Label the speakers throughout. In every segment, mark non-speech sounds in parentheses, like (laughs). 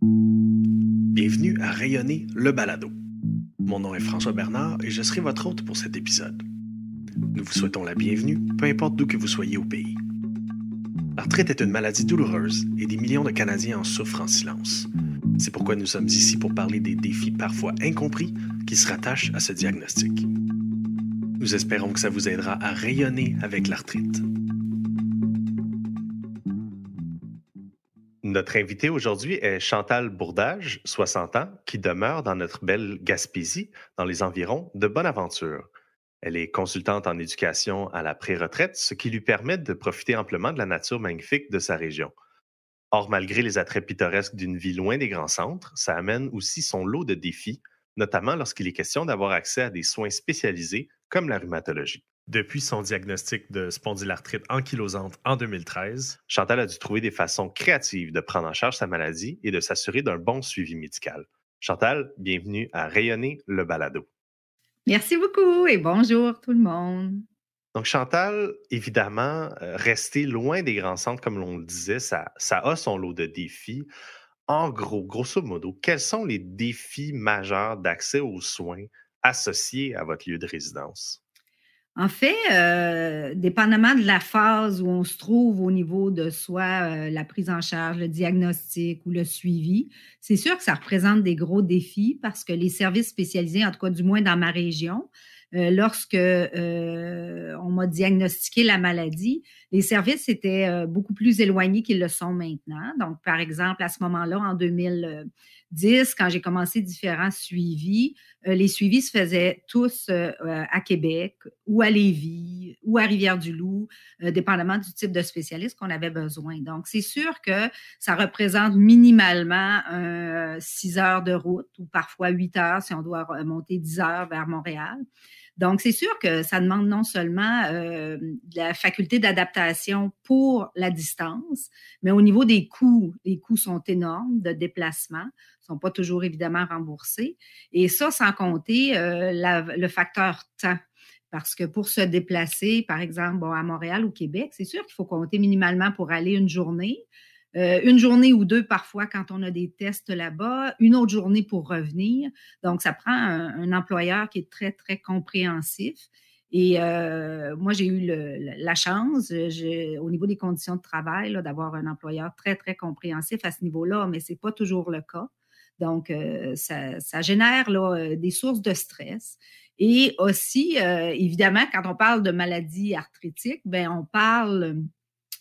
Speaker 1: Bienvenue à Rayonner le balado. Mon nom est François Bernard et je serai votre hôte pour cet épisode. Nous vous souhaitons la bienvenue, peu importe d'où que vous soyez au pays. L'arthrite est une maladie douloureuse et des millions de Canadiens en souffrent en silence. C'est pourquoi nous sommes ici pour parler des défis parfois incompris qui se rattachent à ce diagnostic. Nous espérons que ça vous aidera à rayonner avec l'arthrite. Notre invitée aujourd'hui est Chantal Bourdage, 60 ans, qui demeure dans notre belle Gaspésie, dans les environs de Bonaventure. Elle est consultante en éducation à la pré-retraite, ce qui lui permet de profiter amplement de la nature magnifique de sa région. Or, malgré les attraits pittoresques d'une vie loin des grands centres, ça amène aussi son lot de défis, notamment lorsqu'il est question d'avoir accès à des soins spécialisés comme la rhumatologie. Depuis son diagnostic de spondylarthrite ankylosante en 2013, Chantal a dû trouver des façons créatives de prendre en charge sa maladie et de s'assurer d'un bon suivi médical. Chantal, bienvenue à Rayonner le balado.
Speaker 2: Merci beaucoup et bonjour tout le monde.
Speaker 1: Donc, Chantal, évidemment, euh, rester loin des grands centres, comme l'on le disait, ça, ça a son lot de défis. En gros, grosso modo, quels sont les défis majeurs d'accès aux soins associés à votre lieu de résidence?
Speaker 2: En fait, euh, dépendamment de la phase où on se trouve au niveau de soit euh, la prise en charge, le diagnostic ou le suivi, c'est sûr que ça représente des gros défis parce que les services spécialisés, en tout cas du moins dans ma région, euh, lorsque on m'a diagnostiqué la maladie, les services étaient beaucoup plus éloignés qu'ils le sont maintenant. Donc, par exemple, à ce moment-là, en 2000 10, quand j'ai commencé différents suivis, euh, les suivis se faisaient tous euh, euh, à Québec ou à Lévis ou à Rivière-du-Loup, dépendamment du type de spécialiste qu'on avait besoin. Donc, c'est sûr que ça représente minimalement 6 heures de route ou parfois 8 heures si on doit monter 10 heures vers Montréal. Donc, c'est sûr que ça demande non seulement la faculté d'adaptation pour la distance, mais au niveau des coûts, les coûts sont énormes de déplacement sont pas toujours évidemment remboursés. Et ça, sans compter euh, le facteur temps. Parce que pour se déplacer, par exemple, à Montréal ou Québec, c'est sûr qu'il faut compter minimalement pour aller une journée. Euh, une journée ou deux parfois quand on a des tests là-bas, une autre journée pour revenir. Donc, ça prend un, employeur qui est très, très compréhensif. Et euh, moi, j'ai eu la chance, au niveau des conditions de travail, d'avoir un employeur très, très compréhensif à ce niveau-là, mais ce n'est pas toujours le cas. Donc, euh, ça, génère euh, des sources de stress. Et aussi, euh, évidemment, quand on parle de maladies arthritiques, ben, on parle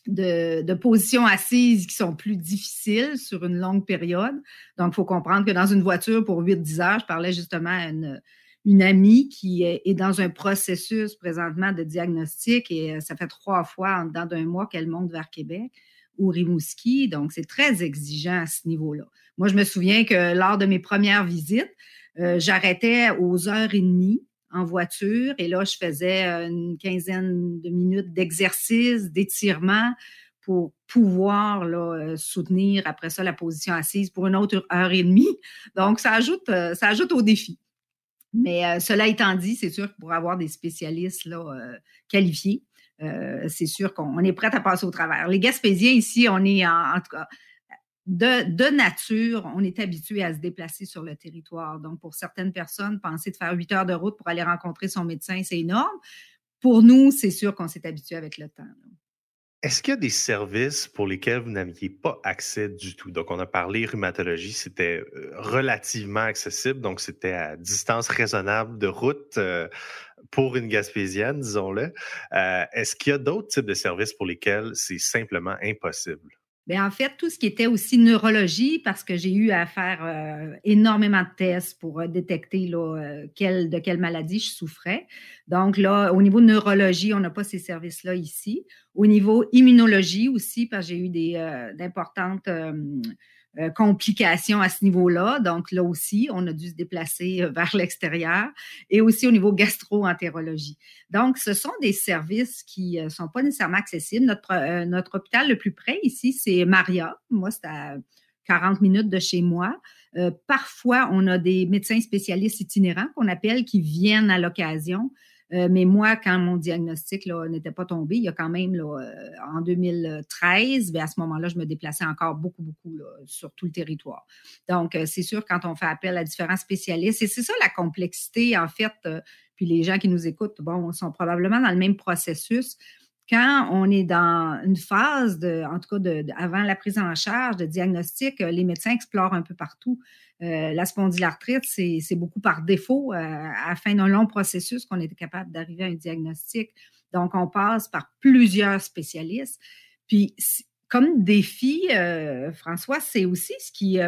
Speaker 2: de, positions assises qui sont plus difficiles sur une longue période. Donc, il faut comprendre que dans une voiture pour 8-10 heures, je parlais justement à une, amie qui est dans un processus présentement de diagnostic et ça fait trois fois en dedans d'un mois qu'elle monte vers Québec ou Rimouski. Donc, c'est très exigeant à ce niveau-là. Moi, je me souviens que lors de mes premières visites, euh, j'arrêtais aux heures et demie en voiture et là, je faisais euh, une quinzaine de minutes d'exercice, d'étirement pour pouvoir euh, soutenir après ça la position assise pour une autre heure et demie. Donc, ça ajoute, au défi. Mais cela étant dit, c'est sûr que pour avoir des spécialistes là, qualifiés, euh, c'est sûr qu'on est prêt à passer au travers. Les Gaspésiens, ici, on est en, tout cas de, nature, on est habitué à se déplacer sur le territoire. Donc, pour certaines personnes, penser de faire huit heures de route pour aller rencontrer son médecin, c'est énorme. Pour nous, c'est sûr qu'on s'est habitué avec le temps.
Speaker 1: Est-ce qu'il y a des services pour lesquels vous n'aviez pas accès du tout? Donc, on a parlé rhumatologie, c'était euh, relativement accessible, donc c'était à distance raisonnable de route. Euh, pour une Gaspésienne, disons-le. Euh, est-ce qu'il y a d'autres types de services pour lesquels c'est simplement impossible?
Speaker 2: Bien, en fait, tout ce qui était aussi neurologie, parce que j'ai eu à faire euh, énormément de tests pour euh, détecter là, quelle, de quelle maladie je souffrais. Donc là, au niveau neurologie, on n'a pas ces services-là ici. Au niveau immunologie aussi, parce que j'ai eu des d'importantes euh, complications à ce niveau-là. Donc là aussi, on a dû se déplacer euh, vers l'extérieur et aussi au niveau gastro-entérologie. Donc, ce sont des services qui ne euh, sont pas nécessairement accessibles. Notre, notre hôpital le plus près ici, c'est Maria. Moi, c'est à 40 minutes de chez moi. parfois, on a des médecins spécialistes itinérants qu'on appelle qui viennent à l'occasion euh, mais moi, quand mon diagnostic n'était pas tombé, il y a quand même, euh, en 2013, Mais ben, à ce moment-là, je me déplaçais encore beaucoup, beaucoup sur tout le territoire. Donc, euh, c'est sûr, quand on fait appel à différents spécialistes, et c'est ça la complexité, en fait, puis les gens qui nous écoutent, bon, sont probablement dans le même processus quand on est dans une phase, de, en tout cas avant la prise en charge de diagnostic, euh, les médecins explorent un peu partout. Euh, la spondylarthrite, c'est beaucoup par défaut, afin euh, à d'un long processus qu'on est capable d'arriver à un diagnostic. Donc, on passe par plusieurs spécialistes. Puis, comme défi, François, c'est aussi ce qui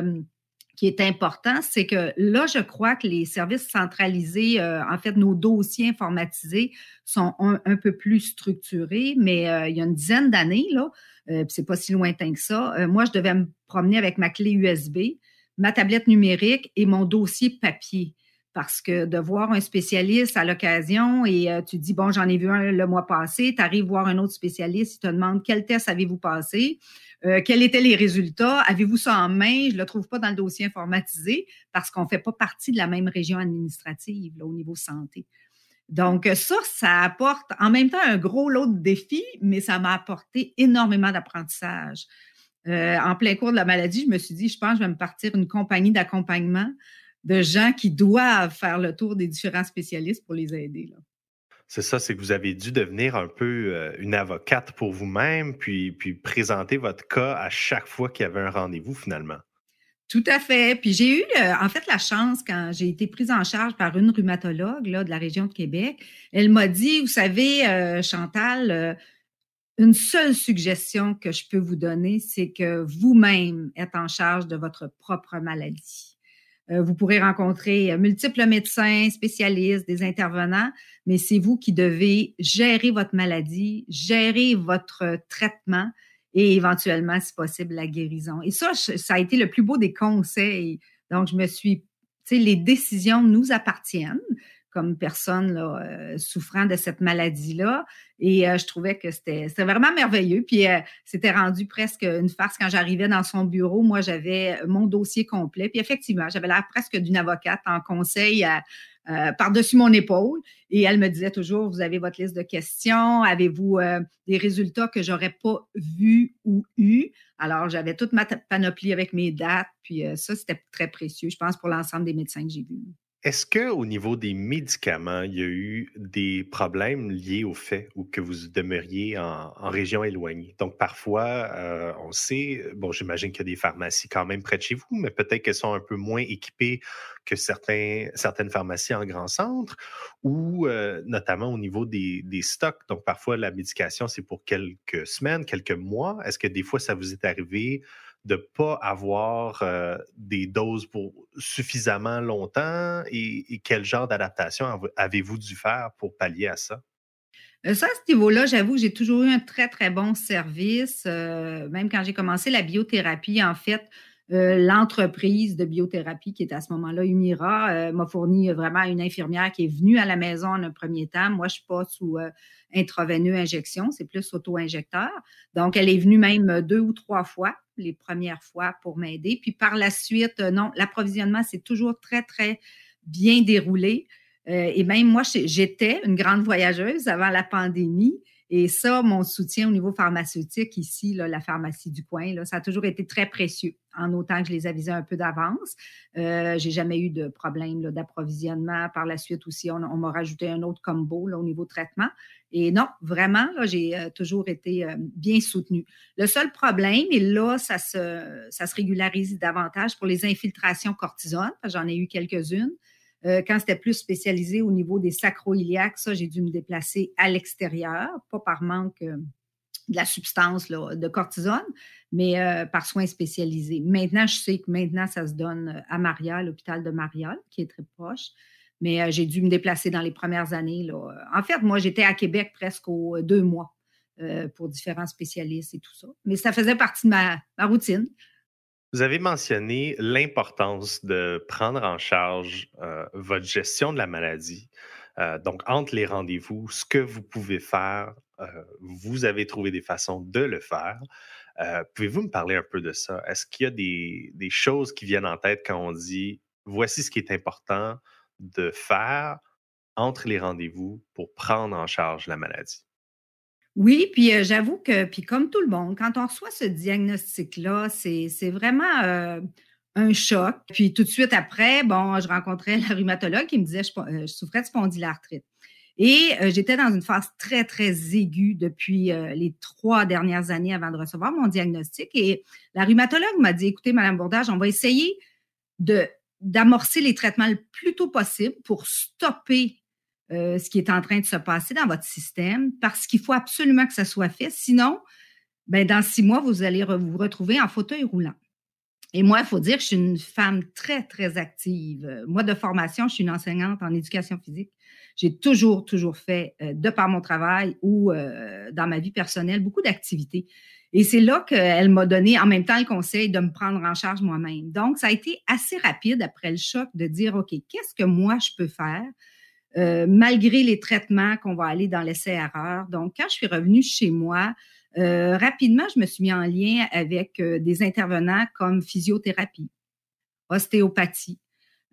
Speaker 2: qui est important, c'est que là, je crois que les services centralisés, euh, en fait, nos dossiers informatisés sont un, peu plus structurés, mais euh, il y a une dizaine d'années, là, euh, c'est pas si lointain que ça, moi, je devais me promener avec ma clé USB, ma tablette numérique et mon dossier papier. Parce que de voir un spécialiste à l'occasion et euh, tu dis, bon, j'en ai vu un le mois passé, tu arrives voir un autre spécialiste, il te demande quel test avez-vous passé, euh, quels étaient les résultats, avez-vous ça en main, je ne le trouve pas dans le dossier informatisé parce qu'on ne fait pas partie de la même région administrative au niveau santé. Donc, ça, ça apporte en même temps un gros lot de défis, mais ça m'a apporté énormément d'apprentissage. Euh, en plein cours de la maladie, je me suis dit, je pense que je vais me partir une compagnie d'accompagnement de gens qui doivent faire le tour des différents spécialistes pour les aider.
Speaker 1: C'est ça, c'est que vous avez dû devenir un peu euh, une avocate pour vous-même, puis, puis présenter votre cas à chaque fois qu'il y avait un rendez-vous finalement.
Speaker 2: Tout à fait. Puis j'ai eu, euh, en fait, la chance quand j'ai été prise en charge par une rhumatologue de la région de Québec. Elle m'a dit, vous savez, euh, Chantal, une seule suggestion que je peux vous donner, c'est que vous-même êtes en charge de votre propre maladie. Euh, vous pourrez rencontrer euh, multiples médecins, spécialistes, des intervenants, mais c'est vous qui devez gérer votre maladie, gérer votre traitement et éventuellement, si possible, la guérison. Et ça, ça a été le plus beau des conseils. Donc, je me suis, tu sais, les décisions nous appartiennent comme personne euh, souffrant de cette maladie-là. Et euh, je trouvais que c'était vraiment merveilleux. Puis euh, c'était rendu presque une farce quand j'arrivais dans son bureau. Moi, j'avais mon dossier complet. Puis effectivement, j'avais l'air presque d'une avocate en conseil par-dessus mon épaule. Et elle me disait toujours, vous avez votre liste de questions, avez-vous des résultats que j'aurais pas vus ou eu? Alors, j'avais toute ma panoplie avec mes dates, puis ça, c'était très précieux, je pense, pour l'ensemble des médecins que j'ai vus.
Speaker 1: Est-ce au niveau des médicaments, il y a eu des problèmes liés au fait ou que vous demeuriez en, région éloignée? Donc, parfois, euh, on sait, bon, j'imagine qu'il y a des pharmacies quand même près de chez vous, mais peut-être qu'elles sont un peu moins équipées que certains, certaines pharmacies en grand centre ou euh, notamment au niveau des, des, stocks. Donc, parfois, la médication, c'est pour quelques semaines, quelques mois. Est-ce que des fois, ça vous est arrivé de ne pas avoir euh, des doses pour suffisamment longtemps et, quel genre d'adaptation avez-vous dû faire pour pallier à ça?
Speaker 2: Euh, ça, à ce niveau-là, j'avoue j'ai toujours eu un très, très bon service. Euh, même quand j'ai commencé la biothérapie, en fait, euh, l'entreprise de biothérapie qui est à ce moment-là Umira euh, m'a fourni euh, vraiment une infirmière qui est venue à la maison en un premier temps. Moi, je suis pas sous intraveineux injection, c'est plus auto-injecteur. Donc, elle est venue même deux ou trois fois, les premières fois pour m'aider. Puis par la suite, non, l'approvisionnement, c'est toujours très, très bien déroulé. et même moi, j'étais une grande voyageuse avant la pandémie. Et ça, mon soutien au niveau pharmaceutique ici, la pharmacie du coin, ça a toujours été très précieux, en autant que je les avisais un peu d'avance. Euh, je n'ai jamais eu de problème d'approvisionnement. Par la suite aussi, on, m'a rajouté un autre combo au niveau traitement. Et non, vraiment, j'ai euh, toujours été euh, bien soutenue. Le seul problème, et là, ça se, ça se régularise davantage pour les infiltrations cortisone, j'en ai eu quelques-unes. Euh, quand c'était plus spécialisé au niveau des sacroiliacs, ça, j'ai dû me déplacer à l'extérieur, pas par manque euh, de la substance de cortisone, mais euh, par soins spécialisés. Maintenant, je sais que maintenant, ça se donne à Maria, l'hôpital de Marial, qui est très proche. Mais j'ai dû me déplacer dans les premières années. En fait, moi, j'étais à Québec presque deux mois pour différents spécialistes et tout ça. Mais ça faisait partie de ma routine.
Speaker 1: Vous avez mentionné l'importance de prendre en charge euh, votre gestion de la maladie. Euh, donc, entre les rendez-vous, ce que vous pouvez faire, euh, vous avez trouvé des façons de le faire. Pouvez-vous me parler un peu de ça? Est-ce qu'il y a des, choses qui viennent en tête quand on dit voici ce qui est important de faire entre les rendez-vous pour prendre en charge la maladie?
Speaker 2: Oui, puis euh, j'avoue que, puis comme tout le monde, quand on reçoit ce diagnostic-là, c'est vraiment euh, un choc. Puis tout de suite après, bon, je rencontrais la rhumatologue qui me disait je, euh, souffrais de spondylarthrite. Et j'étais dans une phase très, très aiguë depuis les trois dernières années avant de recevoir mon diagnostic. Et la rhumatologue m'a dit, écoutez, Madame Bourdage, on va essayer de d'amorcer les traitements le plus tôt possible pour stopper euh, ce qui est en train de se passer dans votre système parce qu'il faut absolument que ça soit fait. Sinon, ben, dans six mois, vous allez vous retrouver en fauteuil roulant. Et moi, il faut dire que je suis une femme très, très active. Moi, de formation, je suis une enseignante en éducation physique. J'ai toujours, toujours fait, euh, de par mon travail ou euh, dans ma vie personnelle, beaucoup d'activités. Et c'est là qu'elle m'a donné en même temps le conseil de me prendre en charge moi-même. Donc, ça a été assez rapide après le choc de dire, OK, qu'est-ce que moi je peux faire euh, malgré les traitements qu'on va aller dans l'essai-erreur. Donc, quand je suis revenue chez moi, euh, rapidement, je me suis mis en lien avec euh, des intervenants comme physiothérapie, ostéopathie.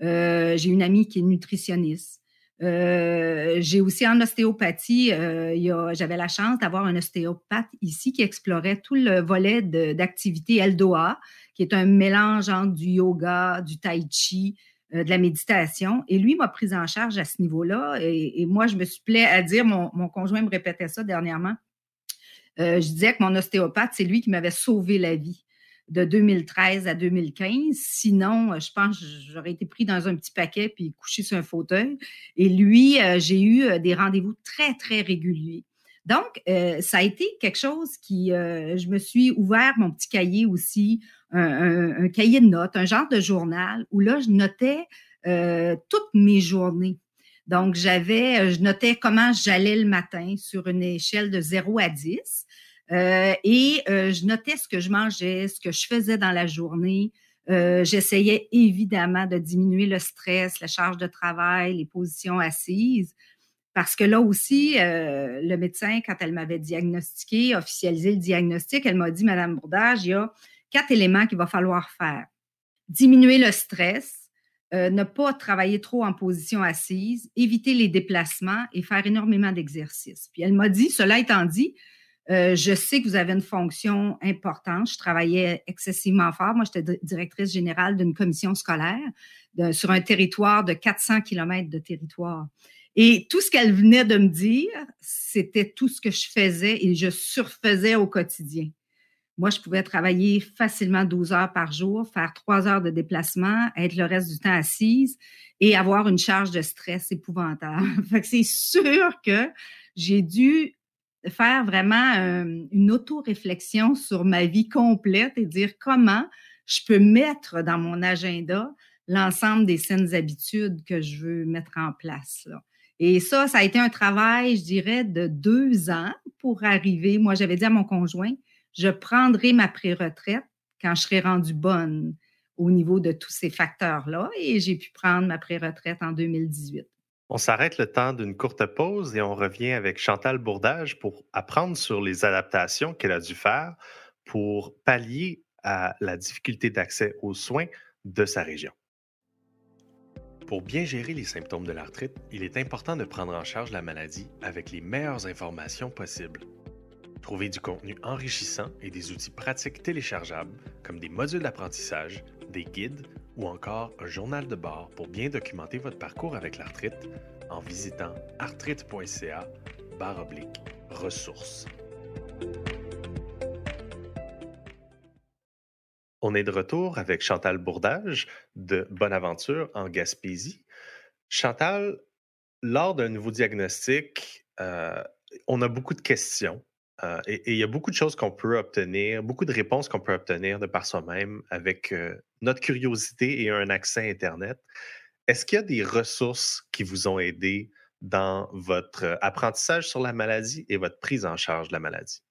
Speaker 2: j'ai une amie qui est nutritionniste. j'ai aussi en ostéopathie, j'avais la chance d'avoir un ostéopathe ici qui explorait tout le volet d'activité LDOA, qui est un mélange entre du yoga, du tai chi, euh, de la méditation. Et lui m'a prise en charge à ce niveau-là. Et, moi, je me suis plaît à dire, mon, conjoint me répétait ça dernièrement. Euh, je disais que mon ostéopathe, c'est lui qui m'avait sauvé la vie de 2013 à 2015. Sinon, euh, je pense j'aurais été pris dans un petit paquet puis couché sur un fauteuil. Et lui, j'ai eu des rendez-vous très, très réguliers. Donc, euh, ça a été quelque chose qui, euh, je me suis ouvert mon petit cahier aussi, un, cahier de notes, un genre de journal où là, je notais euh, toutes mes journées. Donc, je notais comment j'allais le matin sur une échelle de 0 à 10. et je notais ce que je mangeais, ce que je faisais dans la journée, j'essayais évidemment de diminuer le stress, la charge de travail, les positions assises. Parce que là aussi, euh, le médecin, quand elle m'avait diagnostiqué, officialisé le diagnostic, elle m'a dit, Madame Bourdage, il y a quatre éléments qu'il va falloir faire. Diminuer le stress, euh, ne pas travailler trop en position assise, éviter les déplacements et faire énormément d'exercices. Puis elle m'a dit, cela étant dit, euh, je sais que vous avez une fonction importante. Je travaillais excessivement fort. Moi, j'étais directrice générale d'une commission scolaire sur un territoire de 400 km de territoire. Et tout ce qu'elle venait de me dire, c'était tout ce que je faisais et je surfaisais au quotidien. Moi, je pouvais travailler facilement 12 heures par jour, faire trois heures de déplacement, être le reste du temps assise et avoir une charge de stress épouvantable. (laughs) c'est sûr que j'ai dû faire vraiment euh, une auto-réflexion sur ma vie complète et dire comment je peux mettre dans mon agenda l'ensemble des saines habitudes que je veux mettre en place. Là. Et ça, ça a été un travail, je dirais, de deux ans pour arriver. Moi, j'avais dit à mon conjoint, je prendrai ma pré-retraite quand je serai rendue bonne au niveau de tous ces facteurs-là. Et j'ai pu prendre ma pré-retraite en 2018.
Speaker 1: On s'arrête le temps d'une courte pause et on revient avec Chantal Bourdage pour apprendre sur les adaptations qu'elle a dû faire pour pallier à la difficulté d'accès aux soins de sa région. Pour bien gérer les symptômes de l'arthrite, il est important de prendre en charge la maladie avec les meilleures informations possibles. Trouvez du contenu enrichissant et des outils pratiques téléchargeables comme des modules d'apprentissage, des guides ou encore un journal de bord pour bien documenter votre parcours avec l'arthrite en visitant arthrite.ca ressources. On est de retour avec Chantal Bourdage de Bonaventure en Gaspésie. Chantal, lors d'un nouveau diagnostic, euh, on a beaucoup de questions euh, et, il y a beaucoup de choses qu'on peut obtenir, beaucoup de réponses qu'on peut obtenir de par soi-même avec euh, notre curiosité et un accès Internet. Est-ce qu'il y a des ressources qui vous ont aidé dans votre apprentissage sur la maladie et votre prise en charge de la maladie?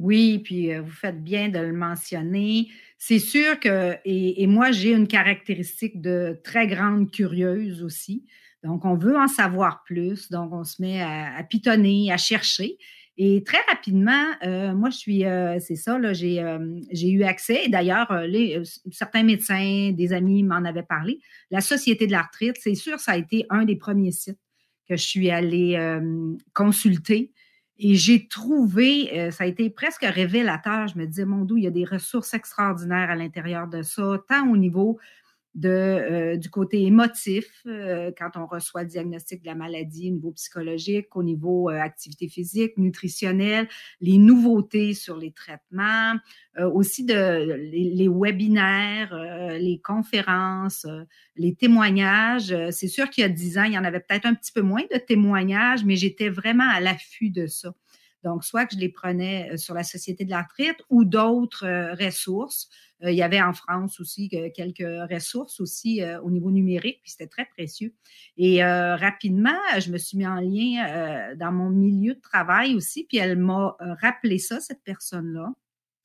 Speaker 2: Oui, puis euh, vous faites bien de le mentionner. C'est sûr que, et, moi, j'ai une caractéristique de très grande curieuse aussi. Donc, on veut en savoir plus, donc on se met à, pitonner, à chercher. Et très rapidement, euh, moi, je suis, euh, c'est ça, là, j'ai, eu accès. Et d'ailleurs, certains médecins, des amis m'en avaient parlé. La Société de l'arthrite, c'est sûr, ça a été un des premiers sites que je suis allée consulter et j'ai trouvé, euh, ça a été presque révélateur. Je me disais, mon doux, il y a des ressources extraordinaires à l'intérieur de ça, tant au niveau de, euh, du côté émotif, euh, quand on reçoit le diagnostic de la maladie au niveau psychologique, au niveau euh, activité physique, nutritionnelle, les nouveautés sur les traitements, aussi les, les webinaires, les conférences, les témoignages. C'est sûr qu'il y a dix ans, il y en avait peut-être un petit peu moins de témoignages, mais j'étais vraiment à l'affût de ça. Donc, soit que je les prenais euh, sur la Société de la l'arthrite ou d'autres euh, ressources. Euh, il y avait en France aussi quelques ressources aussi au niveau numérique, puis c'était très précieux. Et rapidement, je me suis mis en lien dans mon milieu de travail aussi, puis elle m'a rappelé ça, cette personne-là.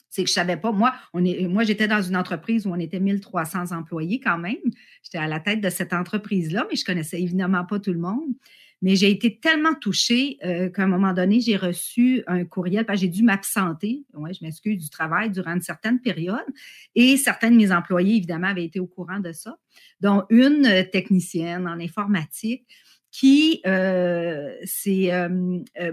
Speaker 2: C'est que je savais pas, moi, moi j'étais dans une entreprise où on était 1300 employés quand même. J'étais à la tête de cette entreprise-là, mais je connaissais évidemment pas tout le monde. Mais j'ai été tellement touchée euh, qu'à un moment donné, j'ai reçu un courriel, parce j'ai dû m'absenter, ouais, je m'excuse, du travail durant une certaine période. Et certains de mes employés, évidemment, avaient été au courant de ça, dont une euh, technicienne en informatique qui euh,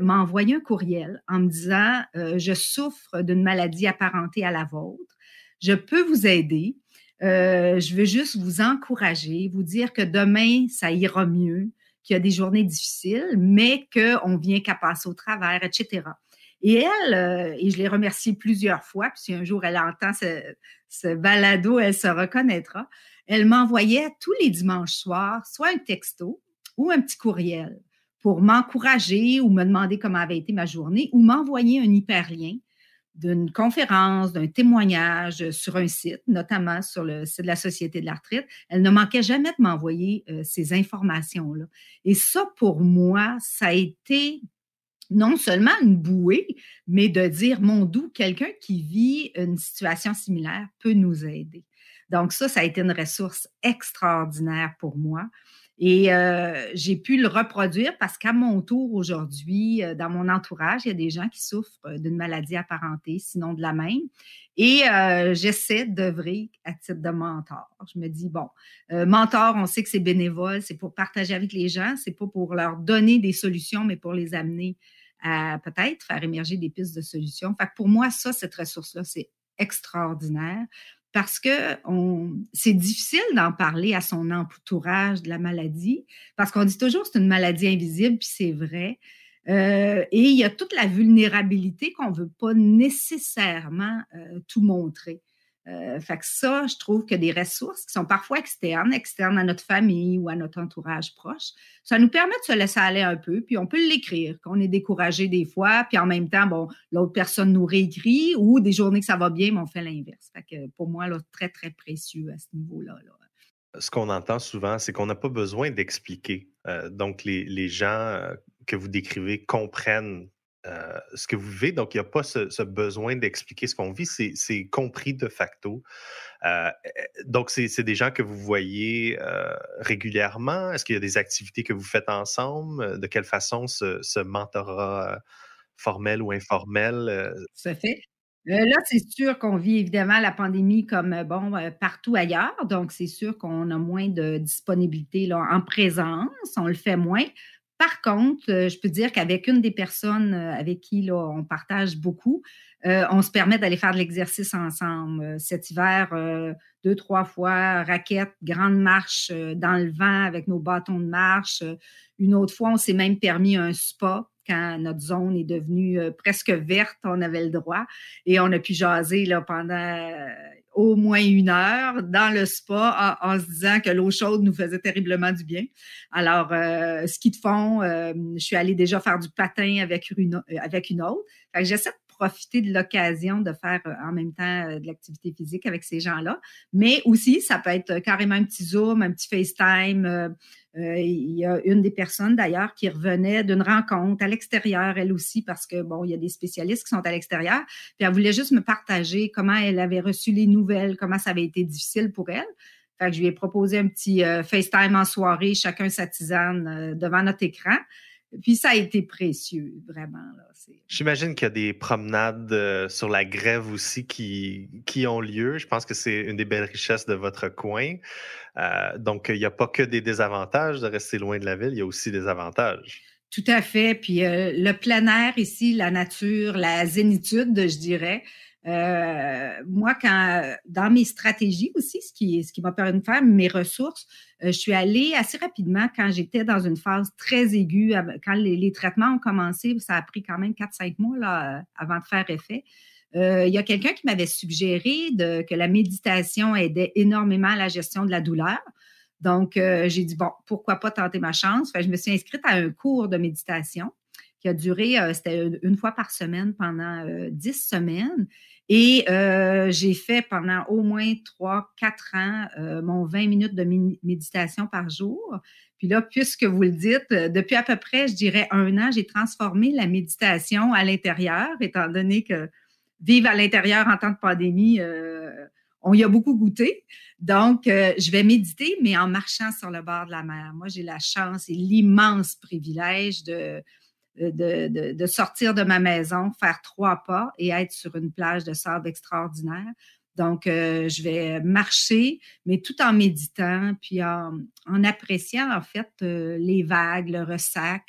Speaker 2: m'a envoyé un courriel en me disant Je souffre d'une maladie apparentée à la vôtre. Je peux vous aider. je veux juste vous encourager, vous dire que demain, ça ira mieux qu'il y a des journées difficiles, mais qu'on vient qu'à passer au travers, etc. Et elle, euh, et je l'ai remerciée plusieurs fois, puis si un jour elle entend ce, ce balado, elle se reconnaîtra, elle m'envoyait tous les dimanches soirs soit un texto ou un petit courriel pour m'encourager ou me demander comment avait été ma journée ou m'envoyer un hyperlien d'une conférence, d'un témoignage euh, sur un site, notamment sur le site de la Société de l'arthrite, elle ne manquait jamais de m'envoyer euh, ces informations-là. Et ça, pour moi, ça a été non seulement une bouée, mais de dire, mon doux, quelqu'un qui vit une situation similaire peut nous aider. Donc ça, ça a été une ressource extraordinaire pour moi. Et euh, j'ai pu le reproduire parce qu'à mon tour aujourd'hui, euh, dans mon entourage, il y a des gens qui souffrent euh, d'une maladie apparentée, sinon de la même. Et j'essaie d'œuvrer à titre de mentor. Je me dis, bon, mentor, on sait que c'est bénévole, c'est pour partager avec les gens, c'est pas pour leur donner des solutions, mais pour les amener à peut-être faire émerger des pistes de solutions. Fait pour moi, ça, cette ressource-là, c'est extraordinaire parce que c'est difficile d'en parler à son entourage de la maladie, parce qu'on dit toujours c'est une maladie invisible, puis c'est vrai. Euh, et il y a toute la vulnérabilité qu'on ne veut pas nécessairement euh, tout montrer. Euh, fait que ça, je trouve que des ressources qui sont parfois externes, externes à notre famille ou à notre entourage proche, ça nous permet de se laisser aller un peu, puis on peut l'écrire, qu'on est découragé des fois, puis en même temps, bon, l'autre personne nous réécrit, ou des journées que ça va bien, mais on fait l'inverse. Fait que pour moi, là, très, très précieux à ce niveau-là.
Speaker 1: Ce qu'on entend souvent, c'est qu'on n'a pas besoin d'expliquer. Euh, donc, les, les gens euh, que vous décrivez comprennent euh, ce que vous vivez. Donc, il n'y a pas ce, besoin d'expliquer ce qu'on vit. C'est compris de facto. Euh, eh, donc, c'est des gens que vous voyez euh, régulièrement. Est-ce qu'il y a des activités que vous faites ensemble? De quelle façon ce, mentorat formel ou informel?
Speaker 2: Ça fait. là, c'est sûr qu'on vit évidemment la pandémie comme bon partout ailleurs, donc c'est sûr qu'on a moins de disponibilité là, en présence, on le fait moins, par contre, euh, je peux dire qu'avec une des personnes euh, avec qui on partage beaucoup, euh, on se permet d'aller faire de l'exercice ensemble. Cet hiver, deux, trois fois, raquette, grande marche dans le vent avec nos bâtons de marche. Une autre fois, on s'est même permis un spa quand notre zone est devenue euh, presque verte, on avait le droit. Et on a pu jaser là, pendant euh, au moins une heure dans le spa en, se disant que l'eau chaude nous faisait terriblement du bien. Alors, euh, ce ski de fond, je suis allée déjà faire du patin avec une, autre. j'essaie de profiter de l'occasion de faire en même temps de l'activité physique avec ces gens-là. Mais aussi, ça peut être carrément un petit Zoom, un petit FaceTime euh, il y a une des personnes d'ailleurs qui revenait d'une rencontre à l'extérieur, elle aussi, parce que bon, il y a des spécialistes qui sont à l'extérieur. Puis elle voulait juste me partager comment elle avait reçu les nouvelles, comment ça avait été difficile pour elle. Fait que je lui ai proposé un petit euh, FaceTime en soirée, chacun sa tisane euh, devant notre écran. Puis ça a été précieux, vraiment.
Speaker 1: J'imagine qu'il y a des promenades euh, sur la grève aussi qui, ont lieu. Je pense que c'est une des belles richesses de votre coin. Euh, donc, il n'y a pas que des désavantages de rester loin de la ville, il y a aussi des avantages.
Speaker 2: Tout à fait. Puis euh, le plein air ici, la nature, la zénitude, je dirais, euh, moi, quand dans mes stratégies aussi, ce qui, ce qui m'a permis de faire mes ressources, euh, je suis allée assez rapidement quand j'étais dans une phase très aiguë, quand les, traitements ont commencé, ça a pris quand même 4-5 mois là, avant de faire effet. Euh, il y a quelqu'un qui m'avait suggéré de, que la méditation aidait énormément à la gestion de la douleur. Donc, j'ai dit, bon, pourquoi pas tenter ma chance? je me suis inscrite à un cours de méditation qui a duré, c'était une, fois par semaine pendant dix semaines. Et euh, j'ai fait pendant au moins 3-4 ans euh, mon 20 minutes de méditation par jour. Puis là, puisque vous le dites, euh, depuis à peu près, je dirais un an, j'ai transformé la méditation à l'intérieur, étant donné que vivre à l'intérieur en temps de pandémie, on y a beaucoup goûté. Donc, je vais méditer, mais en marchant sur le bord de la mer. Moi, j'ai la chance et l'immense privilège de, euh, de, sortir de ma maison, faire trois pas et être sur une plage de sable extraordinaire. Donc, euh, je vais marcher, mais tout en méditant, puis en, appréciant en fait euh, les vagues, le ressac,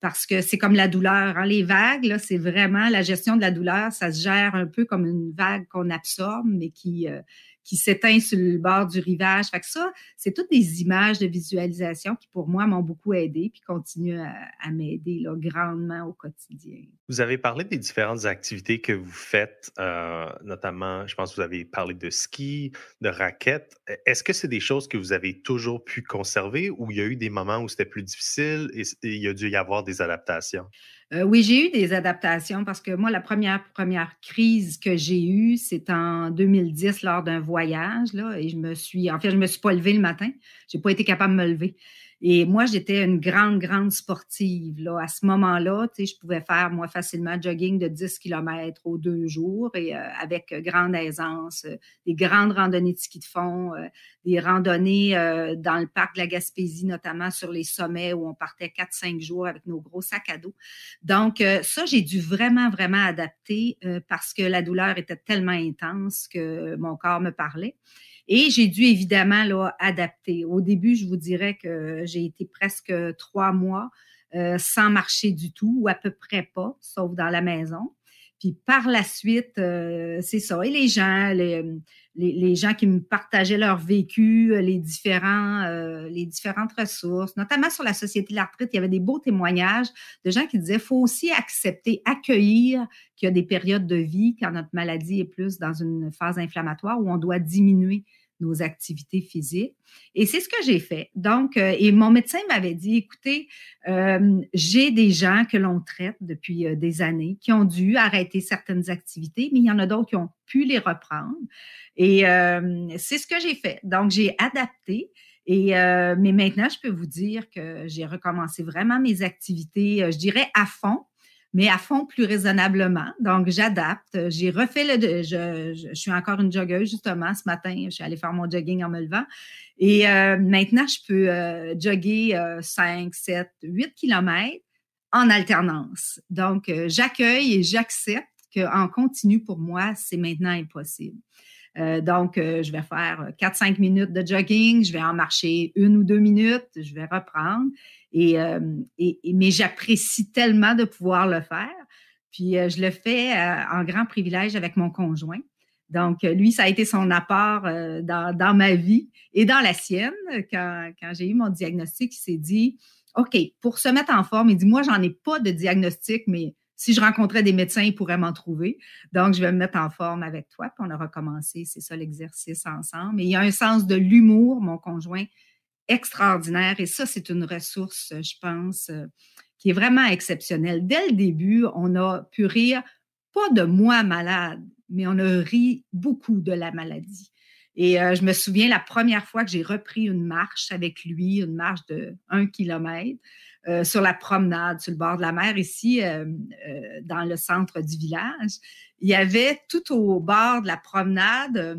Speaker 2: parce que c'est comme la douleur. Hein? Les vagues, c'est vraiment la gestion de la douleur, ça se gère un peu comme une vague qu'on absorbe, mais qui, qui s'éteint sur le bord du rivage. Fait que ça, c'est toutes des images de visualisation qui, pour moi, m'ont beaucoup aidé puis continuent à, m'aider grandement au quotidien.
Speaker 1: Vous avez parlé des différentes activités que vous faites, euh, notamment, je pense que vous avez parlé de ski, de raquettes. E-, est-ce que c'est des choses que vous avez toujours pu conserver ou il y a eu des moments où c'était plus difficile et, et il y a dû y avoir des adaptations?
Speaker 2: Euh, oui, j'ai eu des adaptations parce que moi, la première, première crise que j'ai eue, c'est en 2010 lors d'un voyage. Là, et je me suis, en fait, je ne me suis pas levée le matin. Je n'ai pas été capable de me lever. Et moi, j'étais une grande, grande sportive. Là. À ce moment-là, je pouvais faire, moi, facilement jogging de 10 km aux deux jours et euh, avec euh, grande aisance, euh, des grandes randonnées de ski de fond, des randonnées dans le parc de la Gaspésie, notamment sur les sommets où on partait 4-5 jours avec nos gros sacs à dos. Donc, ça, j'ai dû vraiment, vraiment adapter parce que la douleur était tellement intense que mon corps me parlait. Et j'ai dû évidemment là, adapter. Au début, je vous dirais que j'ai été presque trois mois euh, sans marcher du tout, ou à peu près pas, sauf dans la maison. Puis par la suite, euh, c'est ça. Et les gens, les, gens qui me partageaient leur vécu, euh, les, différents, les différentes ressources, notamment sur la Société de l'arthrite, il y avait des beaux témoignages de gens qui disaient faut aussi accepter, accueillir qu'il y a des périodes de vie quand notre maladie est plus dans une phase inflammatoire où on doit diminuer nos activités physiques. Et c'est ce que j'ai fait. Donc, euh, et mon médecin m'avait dit, écoutez, euh, j'ai des gens que l'on traite depuis euh, des années qui ont dû arrêter certaines activités, mais il y en a d'autres qui ont pu les reprendre. Et c'est ce que j'ai fait. Donc, j'ai adapté. Et mais maintenant, je peux vous dire que j'ai recommencé vraiment mes activités, je dirais à fond, mais à fond plus raisonnablement. Donc, j'adapte. J'ai refait le. Je, suis encore une joggeuse, justement, ce matin. Je suis allée faire mon jogging en me levant. Et euh, maintenant, je peux euh, jogger 5, 7, 8 km en alternance. Donc, euh, j'accueille et j'accepte qu'en continu, pour moi, c'est maintenant impossible. Euh, donc, euh, je vais faire 4-5 minutes de jogging, je vais en marcher une ou deux minutes, je vais reprendre. Et, euh, mais j'apprécie tellement de pouvoir le faire. Puis je le fais en grand privilège avec mon conjoint. Donc, lui, ça a été son apport dans, ma vie et dans la sienne. Quand, quand j'ai eu mon diagnostic, il s'est dit, OK, pour se mettre en forme, il dit, moi, j'en ai pas de diagnostic, mais si je rencontrais des médecins, ils pourraient m'en trouver. Donc, je vais me mettre en forme avec toi. Puis on a recommencé, c'est ça l'exercice ensemble. Et il y a un sens de l'humour, mon conjoint, extraordinaire. Et ça, c'est une ressource, je pense, euh, qui est vraiment exceptionnelle. Dès le début, on a pu rire, pas de moi malade, mais on a ri beaucoup de la maladie. Et euh, je me souviens la première fois que j'ai repris une marche avec lui, une marche de un kilomètre, euh, sur la promenade, sur le bord de la mer, ici, euh, euh, dans le centre du village. Il y avait tout au bord de la promenade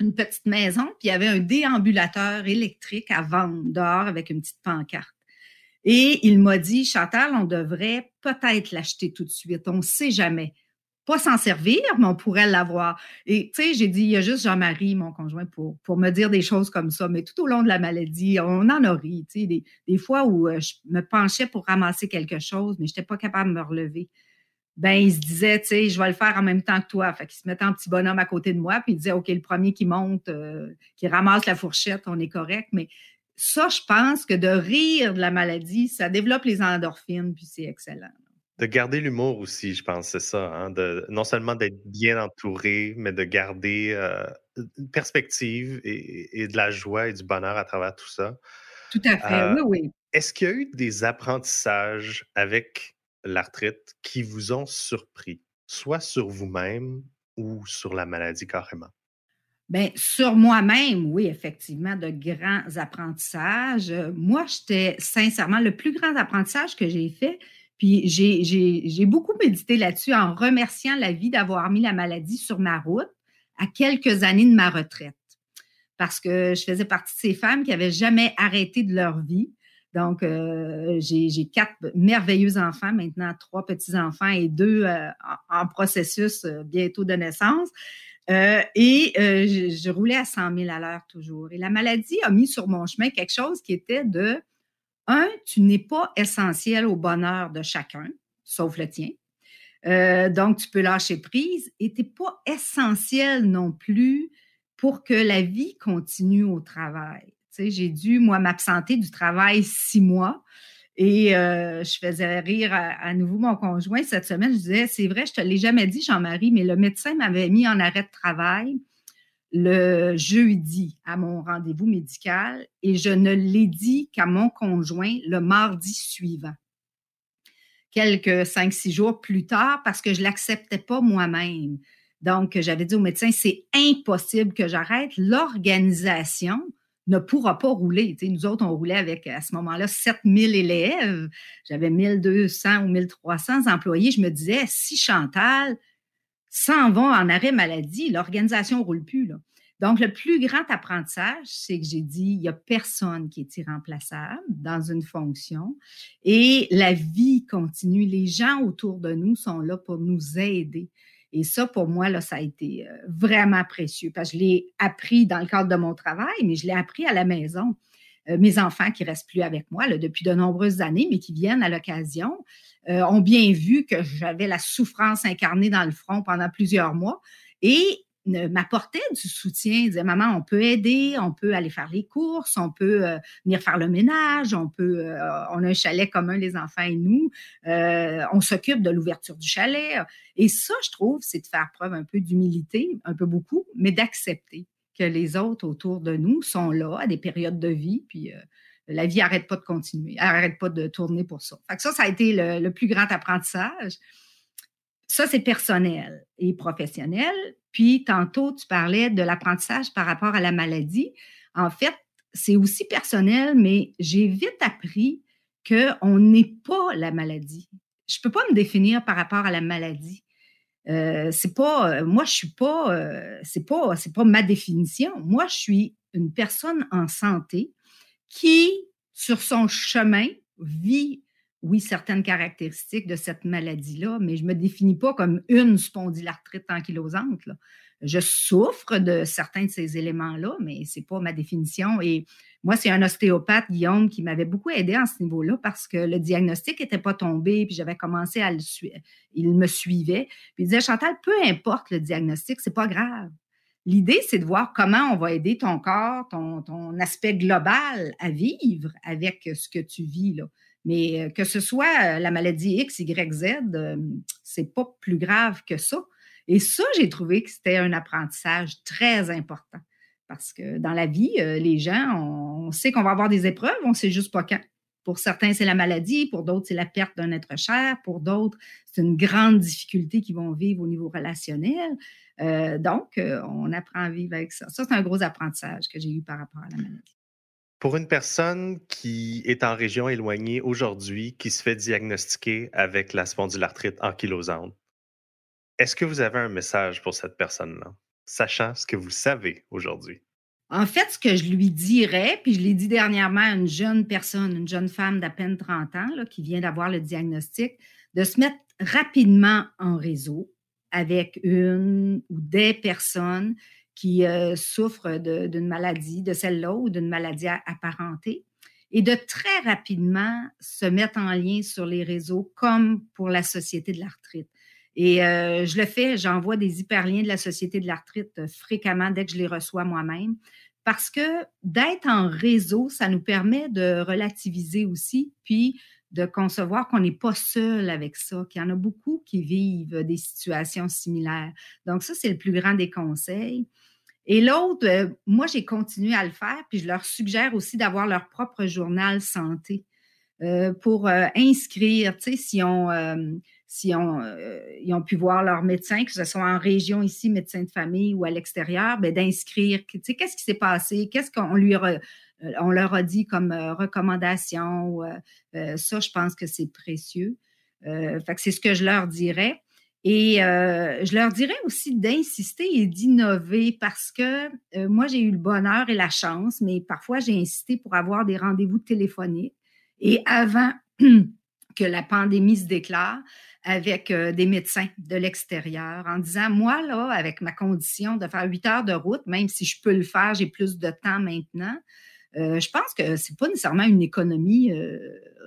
Speaker 2: une petite maison, puis il y avait un déambulateur électrique à vendre dehors avec une petite pancarte. Et il m'a dit, Chantal, on devrait peut-être l'acheter tout de suite, on ne sait jamais s'en servir, mais on pourrait l'avoir. Et tu sais, j'ai dit, il y a juste Jean-Marie, mon conjoint, pour, pour me dire des choses comme ça. Mais tout au long de la maladie, on en a ri. Tu sais, des, fois où euh, je me penchais pour ramasser quelque chose, mais je n'étais pas capable de me relever. Ben, il se disait, tu sais, je vais le faire en même temps que toi. Fait qu'il se mettait un petit bonhomme à côté de moi, puis il disait, OK, le premier qui monte, euh, qui ramasse la fourchette, on est correct. Mais ça, je pense que de rire de la maladie, ça développe les endorphines, puis c'est excellent.
Speaker 1: De garder l'humour aussi, je pense, c'est ça. Hein, de, non seulement d'être bien entouré, mais de garder une perspective et, de la joie et du bonheur à travers tout ça. Tout à fait, oui, oui. Est-ce qu'il y a eu des apprentissages avec l'arthrite qui vous ont surpris, soit sur vous-même ou sur la maladie carrément?
Speaker 2: Bien, sur moi-même, oui, effectivement, de grands apprentissages. Moi, j'étais sincèrement, le plus grand apprentissage que j'ai fait, puis j'ai beaucoup médité là-dessus en remerciant la vie d'avoir mis la maladie sur ma route à quelques années de ma retraite. Parce que je faisais partie de ces femmes qui n'avaient jamais arrêté de leur vie. Donc, euh, j'ai quatre merveilleux enfants, maintenant trois petits-enfants et deux euh, en, processus euh, bientôt de naissance. et je, je, roulais à 100 000 à l'heure toujours. Et la maladie a mis sur mon chemin quelque chose qui était de un, tu n'es pas essentiel au bonheur de chacun, sauf le tien. Euh, donc, tu peux lâcher prise et tu n'es pas essentiel non plus pour que la vie continue au travail. j'ai dû, moi, m'absenter du travail six mois et euh, je faisais rire à, nouveau mon conjoint cette semaine. Je disais, c'est vrai, je ne te l'ai jamais dit, Jean-Marie, mais le médecin m'avait mis en arrêt de travail le jeudi à mon rendez-vous médical et je ne l'ai dit qu'à mon conjoint le mardi suivant. Quelques cinq, six jours plus tard, parce que je ne l'acceptais pas moi-même. Donc, j'avais dit au médecin, c'est impossible que j'arrête. L'organisation ne pourra pas rouler. nous autres, on roulait avec, à ce moment-là, 7000 élèves. J'avais 1200 ou 1300 employés. Je me disais, si Chantal, s'en vont en arrêt maladie, l'organisation roule plus. Donc, le plus grand apprentissage, c'est que j'ai dit, il n'y a personne qui est irremplaçable dans une fonction et la vie continue. Les gens autour de nous sont là pour nous aider. Et ça, pour moi, là, ça a été euh, vraiment précieux parce que je l'ai appris dans le cadre de mon travail, mais je l'ai appris à la maison. Euh, mes enfants qui restent plus avec moi depuis de nombreuses années, mais qui viennent à l'occasion, euh, ont bien vu que j'avais la souffrance incarnée dans le front pendant plusieurs mois et m'apportaient du soutien, Ils disaient maman, on peut aider, on peut aller faire les courses, on peut euh, venir faire le ménage, on peut, on a un chalet commun les enfants et nous, on s'occupe de l'ouverture du chalet et ça, je trouve, c'est de faire preuve un peu d'humilité, un peu beaucoup, mais d'accepter que les autres autour de nous sont là à des périodes de vie, puis euh, la vie n'arrête pas de continuer, n'arrête pas de tourner pour ça. ça, ça a été le, le plus grand apprentissage. Ça, c'est personnel et professionnel. Puis tantôt, tu parlais de l'apprentissage par rapport à la maladie. En fait, c'est aussi personnel, mais j'ai vite appris qu'on n'est pas la
Speaker 1: maladie.
Speaker 2: Je ne peux pas me définir par rapport à la maladie. Euh, c'est pas, euh, moi, je suis pas, euh, c'est pas, c'est pas ma définition. Moi, je suis une personne en santé qui, sur son chemin, vit oui, certaines caractéristiques de cette maladie-là, mais je ne me définis pas comme une spondylarthrite ankylosante. Je souffre de certains de ces éléments-là, mais ce n'est pas ma définition. Et moi, c'est un ostéopathe, Guillaume, qui m'avait beaucoup aidé en ce niveau-là parce que le diagnostic n'était pas tombé, puis j'avais commencé à le suivre. Il me suivait. Puis il disait Chantal, peu importe le diagnostic, c'est pas grave. L'idée, c'est de voir comment on va aider ton corps, ton, ton, aspect global à vivre avec ce que tu vis. Là. Mais euh, que ce soit euh, la maladie X, Y, Z, euh, c'est pas plus grave que ça. Et ça, j'ai trouvé que c'était un apprentissage très important. Parce que dans la vie, euh, les gens, on, sait qu'on va avoir des épreuves, on ne sait juste pas quand. Pour certains, c'est la maladie, pour d'autres, c'est la perte d'un être cher, pour d'autres, c'est une grande difficulté qu'ils vont vivre au niveau relationnel. Euh, donc, euh, on apprend à vivre avec ça. Ça, c'est un gros apprentissage que j'ai eu par rapport à la maladie.
Speaker 1: Pour une personne qui est en région éloignée aujourd'hui, qui se fait diagnostiquer avec la spondylarthrite ankylosante, est-ce que vous avez un message pour cette personne-là? sachant ce que vous savez aujourd'hui?
Speaker 2: En fait, ce que je lui dirais, puis je l'ai dit dernièrement à une jeune personne, une jeune femme d'à peine 30 ans qui vient d'avoir le diagnostic, de se mettre rapidement en réseau avec une ou des personnes qui euh, souffrent d'une maladie, de celle-là ou d'une maladie apparentée, et de très rapidement se mettre en lien sur les réseaux comme pour la Société de l'arthrite. Et euh, je le fais, j'envoie des hyperliens de la Société de l'arthrite euh, fréquemment dès que je les reçois moi-même. Parce que d'être en réseau, ça nous permet de relativiser aussi, puis de concevoir qu'on n'est pas seul avec ça, qu'il y en a beaucoup qui vivent euh, des situations similaires. Donc ça, c'est le plus grand des conseils. Et l'autre, moi, j'ai continué à le faire, puis je leur suggère aussi d'avoir leur propre journal santé pour inscrire, tu sais, si on si euh, ont pu voir leur médecin, que ce soit en région ici, médecin de famille ou à l'extérieur, ben, d'inscrire, tu sais, qu'est-ce qui s'est passé, qu'est-ce qu'on euh, on leur a dit comme euh, recommandation. ça, je pense que c'est précieux. fait c'est ce que je leur dirais. Et je leur dirais aussi d'insister et d'innover parce que moi, j'ai eu le bonheur et la chance, mais parfois j'ai insisté pour avoir des rendez-vous téléphoniques. Et avant (clears throat) que la pandémie se déclare, avec euh, des médecins de l'extérieur en disant, moi, là, avec ma condition de faire huit heures de route, même si je peux le faire, j'ai plus de temps maintenant, euh, je pense que c'est pas nécessairement une économie euh,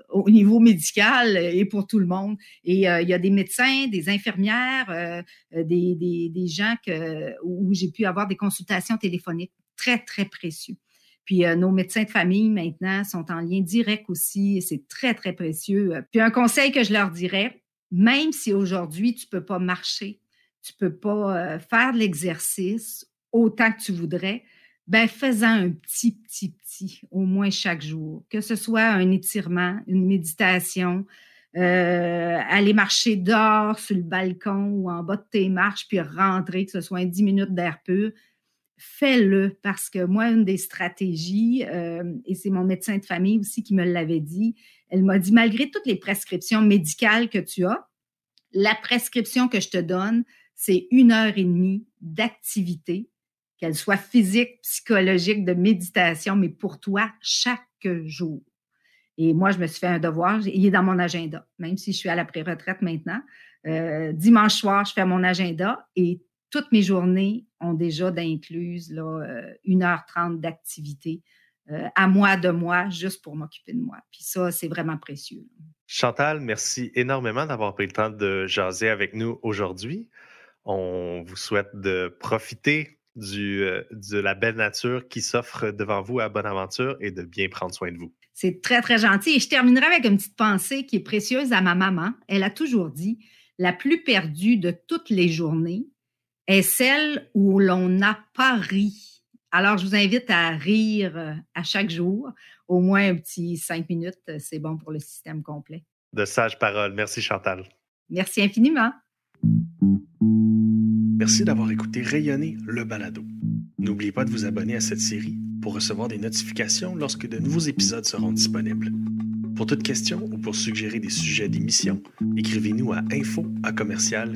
Speaker 2: au niveau médical et pour tout le monde. Et euh, il y a des médecins, des infirmières, des, des, des, gens que, où j'ai pu avoir des consultations téléphoniques très, très précieuses. Puis nos médecins de famille maintenant sont en lien direct aussi et c'est très, très précieux. Puis un conseil que je leur dirais, même si aujourd'hui, tu ne peux pas marcher, tu ne peux pas euh, faire de l'exercice autant que tu voudrais, ben fais un petit, petit, petit, au moins chaque jour. Que ce soit un étirement, une méditation, euh, aller marcher dehors sur le balcon ou en bas de tes marches, puis rentrer, que ce soit 10 minutes d'air pur, fais-le parce que moi, une des stratégies, euh, et c'est mon médecin de famille aussi qui me l'avait dit, elle m'a dit, malgré toutes les prescriptions médicales que tu as, la prescription que je te donne, c'est une heure et demie d'activité, qu'elle soit physique, psychologique, de méditation, mais pour toi, chaque jour. Et moi, je me suis fait un devoir, il est dans mon agenda, même si je suis à la pré-retraite maintenant. Euh, dimanche soir, je fais mon agenda et toutes mes journées ont déjà d'incluse là, 1h30 euh, d'activité euh, à moi de moi, juste pour m'occuper de moi. Puis ça, c'est vraiment précieux.
Speaker 1: Chantal, merci énormément d'avoir pris le temps de jaser avec nous aujourd'hui. On vous souhaite de profiter du, euh, de la belle nature qui s'offre devant vous à Bonaventure et de bien prendre soin de vous.
Speaker 2: C'est très, très gentil. Et je terminerai avec une petite pensée qui est précieuse à ma maman. Elle a toujours dit, la plus perdue de toutes les journées, est celle où l'on n'a pas ri. Alors, je vous invite à rire euh, à chaque jour, au moins un petit cinq minutes, euh, c'est bon pour le système complet.
Speaker 1: De sages paroles. Merci, Chantal.
Speaker 2: Merci infiniment.
Speaker 1: Merci d'avoir écouté Rayonner le balado. N'oubliez pas de vous abonner à cette série pour recevoir des notifications lorsque de nouveaux épisodes seront disponibles. Pour toute question ou pour suggérer des sujets d'émission, écrivez-nous à info à commercial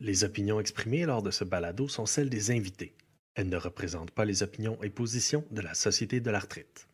Speaker 1: Les opinions exprimées lors de ce balado sont celles des invités. Elles ne représentent pas les opinions et positions de la Société de l'arthrite.